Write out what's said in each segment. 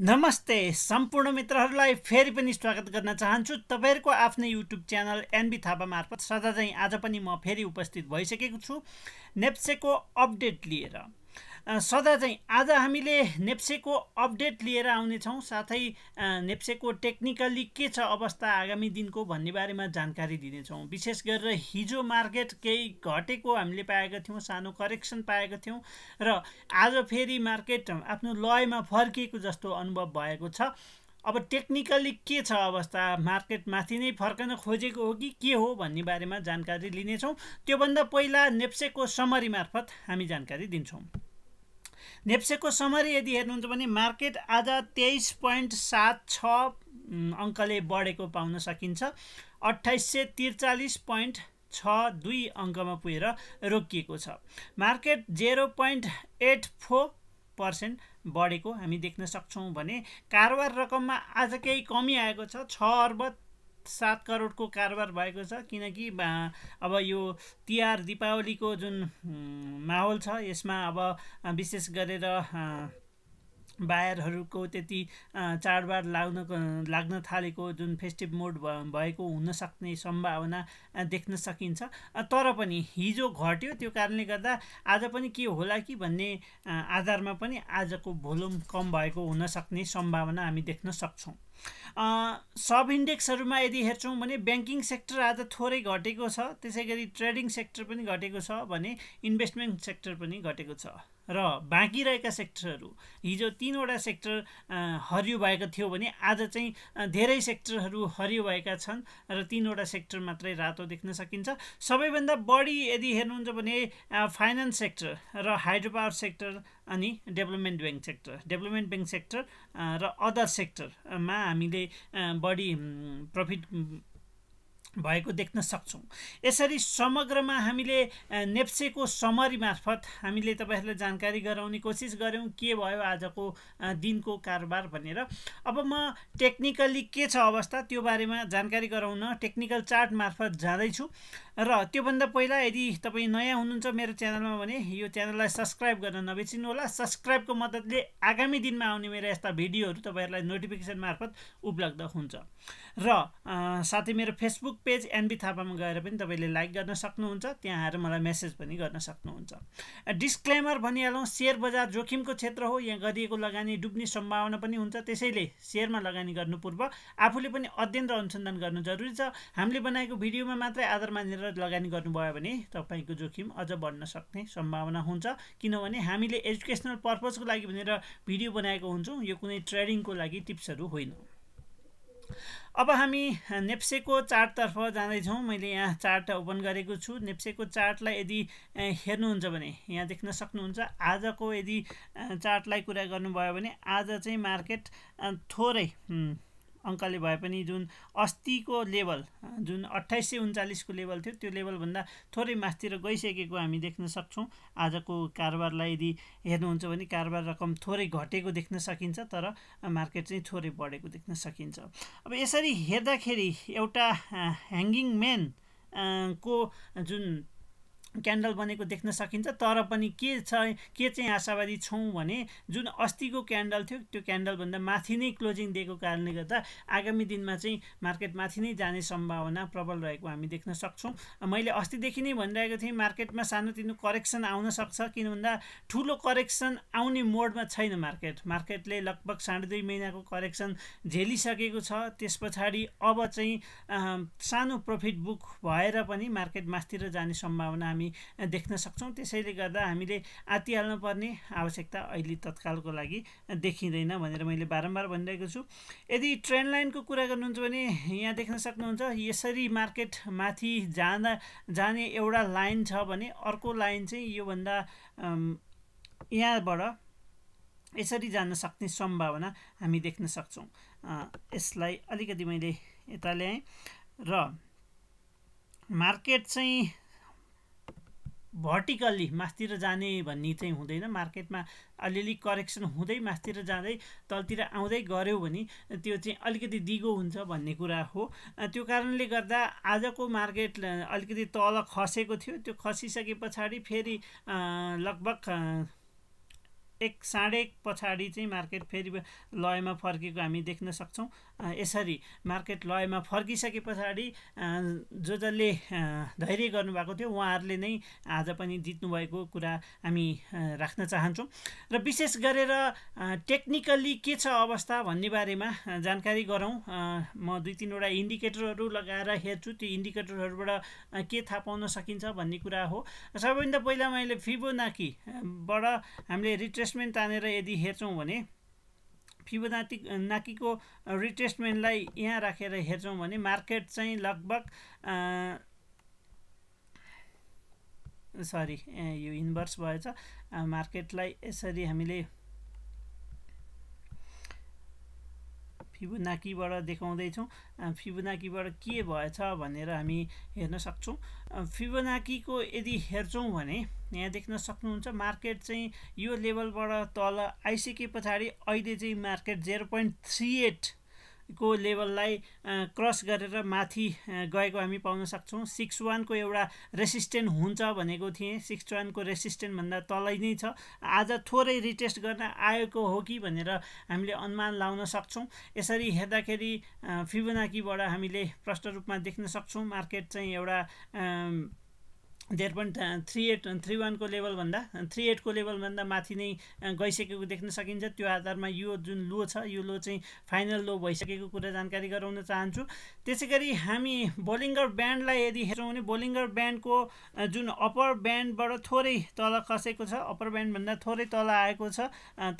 नमस्ते सम्पूर्ण मित्रहरूलाई फेरि पनि स्वागत गर्न चाहन्छु तपाईँहरूको आफ्नै युट्युब च्यानल एनबी थापा मार्फत सदा चाहिँ आज पनि म फेरि उपस्थित भइसकेको छु नेप्सेको अपडेट लिएर सदा चाहिँ आज हामीले नेप्सेको अपडेट लिएर आउनेछौँ साथै नेप्सेको टेक्निकली के छ अवस्था आगामी दिनको भन्ने बारेमा जानकारी दिनेछौँ विशेष गरेर हिजो मार्केट केही घटेको हामीले पाएका थियौँ सानो करेक्सन पाएका थियौँ र आज फेरि मार्केट आफ्नो लयमा फर्किएको जस्तो अनुभव भएको छ अब टेक्निकली के छ अवस्था मार्केट माथि नै फर्कन खोजेको हो कि के हो भन्ने बारेमा जानकारी लिनेछौँ त्योभन्दा पहिला नेप्सेको समरी मार्फत हामी जानकारी दिन्छौँ नेप्सेको समरी यदि हेर्नुहुन्छ भने मार्केट आज तेइस पोइन्ट सात छ अङ्कले बढेको पाउन सकिन्छ अठाइस सय त्रिचालिस पोइन्ट छ दुई अङ्कमा पुगेर रोकिएको छ market zero point eight four percent बढेको हामी देख्न सक्छौँ भने कारोबार रकममा आज केही कमी आएको छ छ अर्ब सात करोडको कारोबार भएको छ किनकि अब यो तिहार दिपावलीको जुन माहौल छ यसमा अब विशेष गरेर बायरहरूको त्यति चाडबाड लाग्न लाग्न थालेको जुन फेस्टिभ मोड भएको हुनसक्ने सम्भावना देख्न सकिन्छ तर पनि हिजो घट्यो त्यो कारणले गर्दा आज पनि के होला कि भन्ने आधारमा पनि आजको भोल्युम कम भएको हुनसक्ने सम्भावना हामी देख्न सक्छौँ सब इन्डेक्सहरूमा यदि हेर्छौँ भने ब्याङ्किङ सेक्टर आज थोरै घटेको छ त्यसै गरी ट्रेडिङ सेक्टर पनि घटेको छ भने इन्भेस्टमेन्ट सेक्टर पनि घटेको छ र बाँकी रहेका सेक्टरहरू हिजो तिनवटा सेक्टर हरियो भएको थियो भने आज चाहिँ धेरै सेक्टरहरू हरियो भएका छन् र तिनवटा सेक्टर मात्रै रातो देख्न सकिन्छ सबैभन्दा बढी यदि हेर्नुहुन्छ भने फाइनेन्स सेक्टर र हाइड्रो पावर सेक्टर अनि development bank sector development bank sector र अदर सेक्टरमा हामीले बढी प्रफिट भएको देख्न सक्छौँ यसरी समग्रमा हामीले नेप्सेको समरी मार्फत हामीले तपाईँहरूलाई जानकारी गराउने कोसिस गऱ्यौँ के भयो आजको दिनको कारोबार भनेर अब म टेक्निकल्ली के छ अवस्था त्यो बारेमा जानकारी गराउन टेक्निकल चार्ट मार्फत जाँदैछु र त्योभन्दा पहिला यदि तपाईँ नयाँ हुनुहुन्छ मेरो च्यानलमा भने यो च्यानललाई सब्सक्राइब गर्न नबिर्सिनुहोला सब्सक्राइबको मद्दतले आगामी दिनमा आउने मेरा यस्ता भिडियोहरू तपाईँहरूलाई नोटिफिकेसन मार्फत उपलब्ध हुन्छ र साथै मेरो फेसबुक पेज एनबी थापामा गएर पनि तपाईँले लाइक गर्न सक्नुहुन्छ त्यहाँ आएर मलाई मेसेज पनि गर्न सक्नुहुन्छ डिस्क्लेमर भनिहालौँ सेयर बजार जोखिमको क्षेत्र हो यहाँ गरिएको लगानी डुब्ने सम्भावना पनि हुन्छ त्यसैले सेयरमा लगानी गर्नु पूर्व आफूले पनि अध्ययन र अनुसन्धान गर्नु जरुरी छ हामीले बनाएको भिडियोमा मात्रै आधार मानेर लगानी गर्नुभयो भने तपाईँको जोखिम अझ बढ्न सक्ने सम्भावना हुन्छ किनभने हामीले एजुकेसनल पर्पजको लागि भनेर भिडियो बनाएको हुन्छौँ यो कुनै ट्रेडिङको लागि टिप्सहरू होइन अब हामी नेप्सेको चार्टतर्फ जाँदैछौँ मैले यहाँ चार्ट ओपन गरेको छु नेप्सेको चार्टलाई यदि हेर्नुहुन्छ भने यहाँ देख्न सक्नुहुन्छ आजको यदि चार्टलाई कुरा गर्नुभयो भने आज चाहिँ मार्केट थोरै अङ्कले भए पनि जुन अस्तिको लेभल जुन अट्ठाइस सय उन्चालिसको लेभल थियो त्यो लेभलभन्दा थोरै मासतिर गइसकेको हामी देख्न सक्छौँ आजको कारोबारलाई यदि हेर्नुहुन्छ भने कारोबार रकम थोरै घटेको देख्न सकिन्छ तर मार्केट चाहिँ थोरै बढेको देख्न सकिन्छ अब यसरी हेर्दाखेरि एउटा ह्याङ्गिङ म्यान को जुन क्यान्डल बनेको देख्न सकिन्छ तर पनि के छ के चाहिँ आशावादी छौँ भने जुन अस्तिको क्यान्डल थियो त्यो क्यान्डलभन्दा माथि नै क्लोजिङ दिएको कारणले गर्दा आगामी दिनमा चाहिँ मार्केट माथि नै जाने सम्भावना प्रबल रहेको हामी देख्न सक्छौँ मैले अस्तिदेखि नै भनिरहेको थिएँ मार्केटमा सानोतिनो करेक्सन आउन सक्छ किन भन्दा ठुलो करेक्सन आउने मोडमा छैन मार्केट मार्केटले लगभग साढे दुई महिनाको करेक्सन झेलिसकेको छ त्यस पछाडि अब चाहिँ सानो प्रफिट बुक भएर पनि मार्केट माथितिर जाने सम्भावना हामी हामी देख्न सक्छौँ त्यसैले गर्दा हामीले आत्तिहाल्नुपर्ने आवश्यकता अहिले तत्कालको लागि देखिँदैन भनेर मैले बारम्बार भनिरहेको छु यदि ट्रेन्ड लाइनको कुरा गर्नुहुन्छ भने यहाँ देख्न सक्नुहुन्छ यसरी मार्केट माथि जाँदा जाने एउटा लाइन छ भने अर्को लाइन चाहिँ योभन्दा यहाँबाट यसरी जान सक्ने सम्भावना हामी देख्न सक्छौँ यसलाई अलिकति मैले यता ल्याएँ र मार्केट चाहिँ भर्टिकल्ली मासतिर जाने भन्ने चाहिँ हुँदैन मार्केटमा अलिअलि करेक्सन हुँदै मासतिर जाँदै तलतिर आउँदै गऱ्यो भने त्यो चाहिँ अलिकति दिगो हुन्छ भन्ने कुरा हो त्यो कारणले गर्दा आजको मार्केट अलिकति तल खसेको थियो त्यो खसिसके पछाडि फेरि लगभग एक साढे पछाडि चाहिँ मार्केट फेरि लयमा फर्केको हामी देख्न सक्छौँ यसरी मार्केट लयमा फर्किसके पछाडि जो जसले धैर्य गर्नुभएको थियो उहाँहरूले नै आज पनि जित्नुभएको कुरा हामी राख्न चाहन्छौँ र विशेष गरेर टेक्निकल्ली के छ अवस्था भन्ने बारेमा जानकारी गरौँ म दुई तिनवटा इन्डिकेटरहरू लगाएर हेर्छु त्यो इन्डिकेटरहरूबाट के थाहा पाउन सकिन्छ भन्ने कुरा हो सबैभन्दा पहिला मैले फिबोनाकीबाट हामीले रिट्रेसमेन्ट तानेर यदि हेर्छौँ भने फिबोनाटी नाकीको रिटेस्टमेन्टलाई यहाँ राखेर हेर्छौँ भने मार्केट चाहिँ लगभग सरी यो इन्भर्स भएछ मार्केटलाई यसरी हामीले फिबुनाकीबाट देखाउँदैछौँ फिबुनाकीबाट के भएछ भनेर हामी हेर्न सक्छौँ फिबुनाकीको यदि हेर्छौँ भने यहाँ देख्न सक्नुहुन्छ मार्केट चाहिँ यो लेभलबाट तल आइसके पछाडि अहिले चाहिँ market zero point three eight को लेभललाई क्रस गरेर माथि गएको हामी पाउन सक्छौँ सिक्स वानको एउटा रेसिस्टेन्ट हुन्छ भनेको थिएँ सिक्स वानको रेसिस्टेन्टभन्दा तलै नै छ आज थोरै रिटेस्ट गर्न आएको हो कि भनेर हामीले अनुमान लाउन सक्छौँ यसरी हेर्दाखेरि फिबोनाकीबाट हामीले प्रष्ट रूपमा देख्न सक्छौँ मार्केट चाहिँ एउटा धेर पनि थ्री एट थ्री वानको लेभलभन्दा थ्री एटको लेभलभन्दा माथि नै गइसकेको देख्न सकिन्छ त्यो आधारमा यो जुन लो छ यो लो चाहिँ फाइनल लो भइसकेको कुरा जानकारी गराउन चाहन्छु त्यसै गरी हामी बोलिङ्गर ब्यान्डलाई यदि हेर्छौँ भने बोलिङ्गर ब्यान्डको जुन अप्पर ब्यान्डबाट थोरै तल खसेको छ अप्पर ब्यान्डभन्दा थोरै तल आएको छ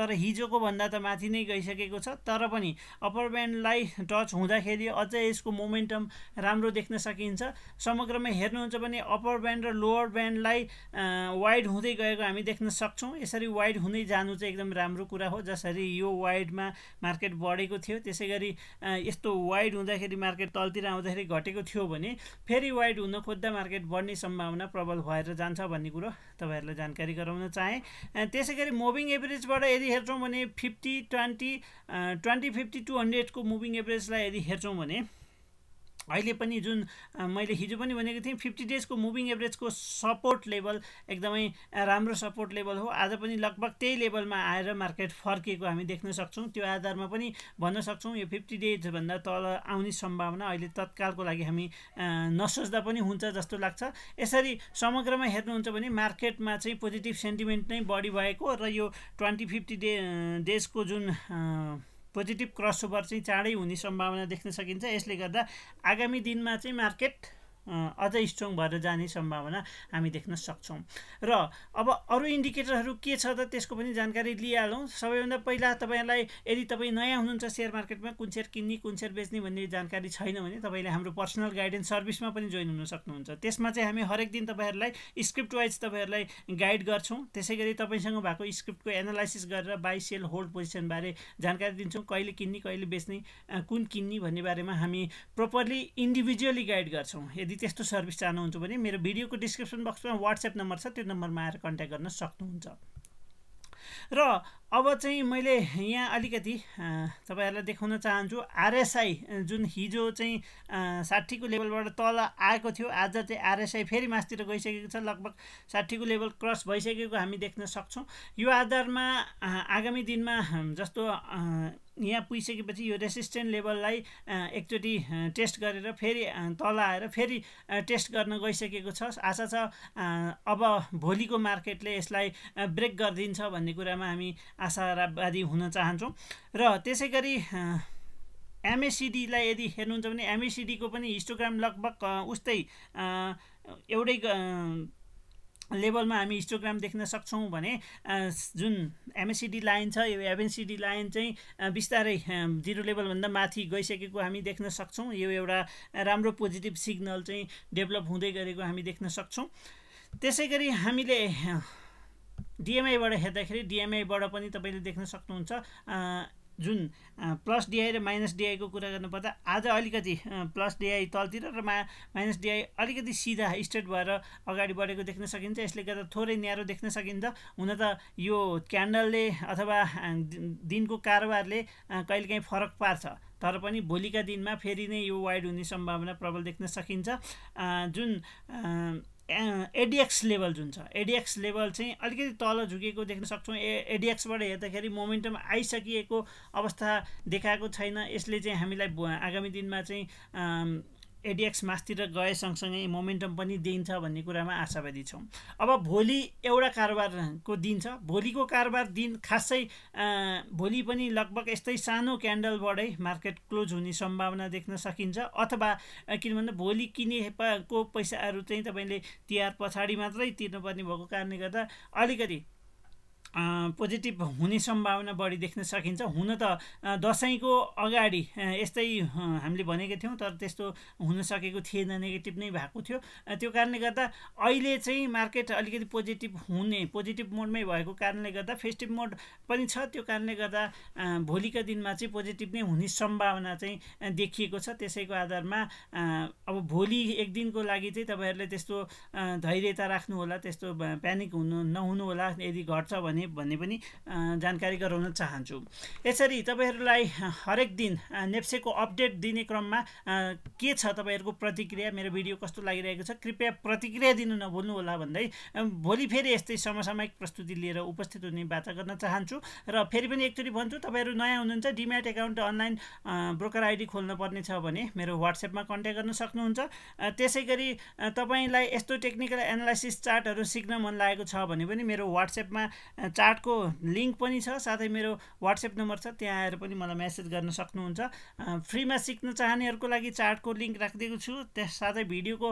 तर हिजोको भन्दा त माथि नै गइसकेको छ तर पनि अप्पर ब्यान्डलाई टच हुँदाखेरि अझै यसको मोमेन्टम राम्रो देख्न सकिन्छ समग्रमा हेर्नुहुन्छ भने अप्पर ब्यान्ड र लोअर ब्यान्डलाई वाइड हुँदै गएको हामी देख्न सक्छौँ यसरी वाइड हुँदै जानु चाहिँ एकदम राम्रो कुरा हो जसरी यो वाइडमा मार्केट बढेको थियो त्यसै गरी यस्तो वाइड हुँदाखेरि मार्केट तलतिर आउँदाखेरि घटेको थियो भने फेरि वाइड हुन खोज्दा मार्केट बढ्ने सम्भावना प्रबल भएर जान्छ भन्ने कुरो तपाईँहरूलाई जानकारी गराउन चाहेँ त्यसै गरी मुभिङ एभरेजबाट यदि हेर्छौँ भने fifty twenty twenty fifty two हन्ड्रेडको मुभिङ एभरेजलाई यदि हेर्छौँ भने अहिले पनि जुन मैले हिजो पनि भनेको थिएँ फिफ्टी डेजको मुभिङ एभरेजको सपोर्ट लेभल एकदमै राम्रो सपोर्ट लेभल हो आज पनि लगभग त्यही लेभलमा आएर मार्केट फर्किएको हामी देख्न सक्छौँ त्यो आधारमा पनि भन्न सक्छौँ यो फिफ्टी डेजभन्दा तल आउने सम्भावना अहिले तत्कालको लागि हामी नसोच्दा पनि हुन्छ जस्तो लाग्छ यसरी समग्रमा हेर्नुहुन्छ भने मार्केटमा चाहिँ पोजिटिभ सेन्टिमेन्ट नै बढी भएको र यो ट्वेन्टी फिफ्टी डे डेजको जुन पोजिटिभ क्रसओभर चाहिँ चाँडै हुने सम्भावना देख्न सकिन्छ यसले गर्दा आगामी दिनमा चाहिँ मार्केट अझ स्ट्रङ भएर जाने सम्भावना हामी देख्न सक्छौँ र अब अरू इन्डिकेटरहरू के छ त त्यसको पनि जानकारी लिइहालौँ सबैभन्दा पहिला तपाईँलाई यदि तपाईँ नयाँ हुनुहुन्छ सेयर मार्केटमा कुन सेयर किन्ने कुन सेयर बेच्ने भन्ने जानकारी छैन भने तपाईँले हाम्रो पर्सनल गाइडेन्स सर्भिसमा पनि जोइन हुन सक्नुहुन्छ त्यसमा चाहिँ हामी हरेक दिन तपाईँहरूलाई स्क्रिप्ट वाइज तपाईँहरूलाई गाइड गर्छौँ त्यसै गरी तपाईँसँग भएको स्क्रिप्टको एनालाइसिस गरेर बाई सेल होल्ड पोजिसनबारे जानकारी दिन्छौँ कहिले किन्ने कहिले बेच्ने कुन किन्ने भन्ने बारेमा हामी प्रोपरली इन्डिभिजुअली गाइड गर्छौँ यदि यदि त्यस्तो सर्भिस चाहनुहुन्छ भने मेरो भिडियोको डिस्क्रिप्सन बक्समा वाट्सएप नम्बर छ त्यो नम्बरमा आएर कन्ट्याक्ट गर्न सक्नुहुन्छ र अब चाहिँ मैले यहाँ अलिकति तपाईँहरूलाई देखाउन चाहन्छु आरएसआई जुन हिजो चाहिँ साठीको लेभलबाट तल आएको थियो आज चाहिँ आरएसआई फेरि मासतिर गइसकेको छ लगभग साठीको लेभल क्रस भइसकेको हामी देख्न सक्छौँ यो आधारमा आगामी दिनमा जस्तो यहाँ पुगिसकेपछि यो रेसिस्टेन्ट लेभललाई एकचोटि टेस्ट गरेर फेरि तल आएर फेरि टेस्ट गर्न गइसकेको छ आशा छ अब भोलिको मार्केटले यसलाई ब्रेक गरिदिन्छ भन्ने कुरामा हामी आशावादी हुन चाहन्छौँ र त्यसै गरी एमएसिडीलाई यदि हेर्नुहुन्छ भने एमएसिडीको पनि हिस्टोग्राम लगभग उस्तै एउटै लेभलमा हामी हिस्टोग्राम देख्न सक्छौँ भने जुन एमएसिडी लाइन छ यो एमएसिडी लाइन चाहिँ बिस्तारै जिरो लेभलभन्दा माथि गइसकेको हामी देख्न सक्छौँ यो एउटा राम्रो पोजिटिभ सिग्नल चाहिँ डेभलप हुँदै गरेको हामी देख्न सक्छौँ त्यसै गरी हामीले डिएमआईबाट हेर्दाखेरि डिएमआईबाट पनि तपाईँले देख्न सक्नुहुन्छ जुन प्लस डिआई र माइनस डिआईको कुरा गर्नुपर्दा आज अलिकति प्लस डिआई तलतिर र मा माइनस डिआई अलिकति सिधा स्ट्रेट भएर अगाडि बढेको देख्न सकिन्छ यसले गर्दा थोरै न्यारो देख्न सकिन्छ हुन त यो क्यान्डलले अथवा दिनको कारोबारले कहिलेकाहीँ फरक पार्छ तर पनि भोलिका दिनमा फेरि नै यो वाइड हुने सम्भावना प्रबल देख्न सकिन्छ जुन एडिएक्स लेभल जुन छ एडिएक्स लेभल चाहिँ अलिकति तल झुकेको देख्न सक्छौँ ए एडिएक्सबाट हेर्दाखेरि मोमेन्टम आइसकिएको अवस्था देखाएको छैन यसले चाहिँ हामीलाई आगामी दिनमा चाहिँ एडिएक्स मासतिर गए सँगसँगै मोमेन्टम पनि दिइन्छ भन्ने कुरामा आशावादी छौँ अब भोलि एउटा कारोबारको दिन छ भोलिको कारोबार दिन खासै भोलि पनि लगभग यस्तै सानो क्यान्डलबाटै मार्केट क्लोज हुने सम्भावना देख्न सकिन्छ अथवा किनभने भोलि किनेको पैसाहरू चाहिँ तपाईँले तिहार पछाडि मात्रै तिर्नुपर्ने भएको कारणले गर्दा अलिकति पोजिटिभ हुने सम्भावना बढी देख्न सकिन्छ हुन त दसैँको अगाडि यस्तै हामीले भनेको थियौँ तर त्यस्तो हुन सकेको थिएन नेगेटिभ नै भएको थियो त्यो कारणले गर्दा अहिले चाहिँ मार्केट अलिकति पोजिटिभ हुने पोजिटिभ मोडमै भएको कारणले गर्दा फेस्टिभ मोड पनि छ त्यो कारणले गर्दा भोलिका दिनमा चाहिँ पोजिटिभ नै हुने सम्भावना चाहिँ देखिएको छ त्यसैको आधारमा अब भोलि एक दिनको लागि चाहिँ तपाईँहरूले त्यस्तो धैर्यता राख्नुहोला त्यस्तो प्यानिक हुनु नहुनुहोला यदि घट्छ भने हुने भन्ने पनि जानकारी गराउन चाहन्छु यसरी तपाईँहरूलाई हरेक दिन नेप्सेको अपडेट दिने क्रममा के छ तपाईँहरूको प्रतिक्रिया मेरो भिडियो कस्तो लागिरहेको छ कृपया प्रतिक्रिया दिनु नभुल्नु होला भन्दै भोलि फेरि यस्तै समसामयिक प्रस्तुति लिएर उपस्थित हुने बाचा गर्न चाहन्छु र फेरि पनि एकचोटि भन्छु तपाईँहरू नयाँ हुनुहुन्छ demat account online broker ID खोल्नुपर्ने छ भने मेरो वाट्सएपमा कन्ट्याक्ट गर्न सक्नुहुन्छ त्यसै गरी तपाईँलाई यस्तो टेक्निकल एनालाइसिस चार्टहरू सिक्न मन लागेको छ भने पनि मेरो वाट्सएपमा चार्टको लिङ्क पनि छ साथै मेरो वाट्सएप नम्बर छ त्यहाँ आएर पनि मलाई म्यासेज गर्न सक्नुहुन्छ फ्रीमा सिक्न चाहनेहरूको लागि चार्टको लिङ्क राखिदिएको छु त्यस साथै भिडियोको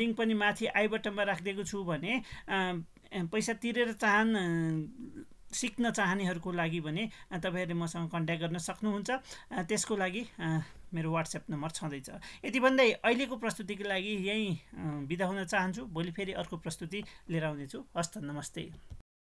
लिङ्क पनि माथि आई बटनमा राखिदिएको छु भने पैसा तिरेर चाहन सिक्न चाहनेहरूको लागि भने तपाईँहरूले मसँग कन्ट्याक्ट गर्न सक्नुहुन्छ त्यसको लागि मेरो वाट्सएप नम्बर छँदैछ यति भन्दै अहिलेको प्रस्तुतिको लागि यहीँ बिदा हुन चाहन्छु भोलि फेरि अर्को प्रस्तुति लिएर आउनेछु हस्त नमस्ते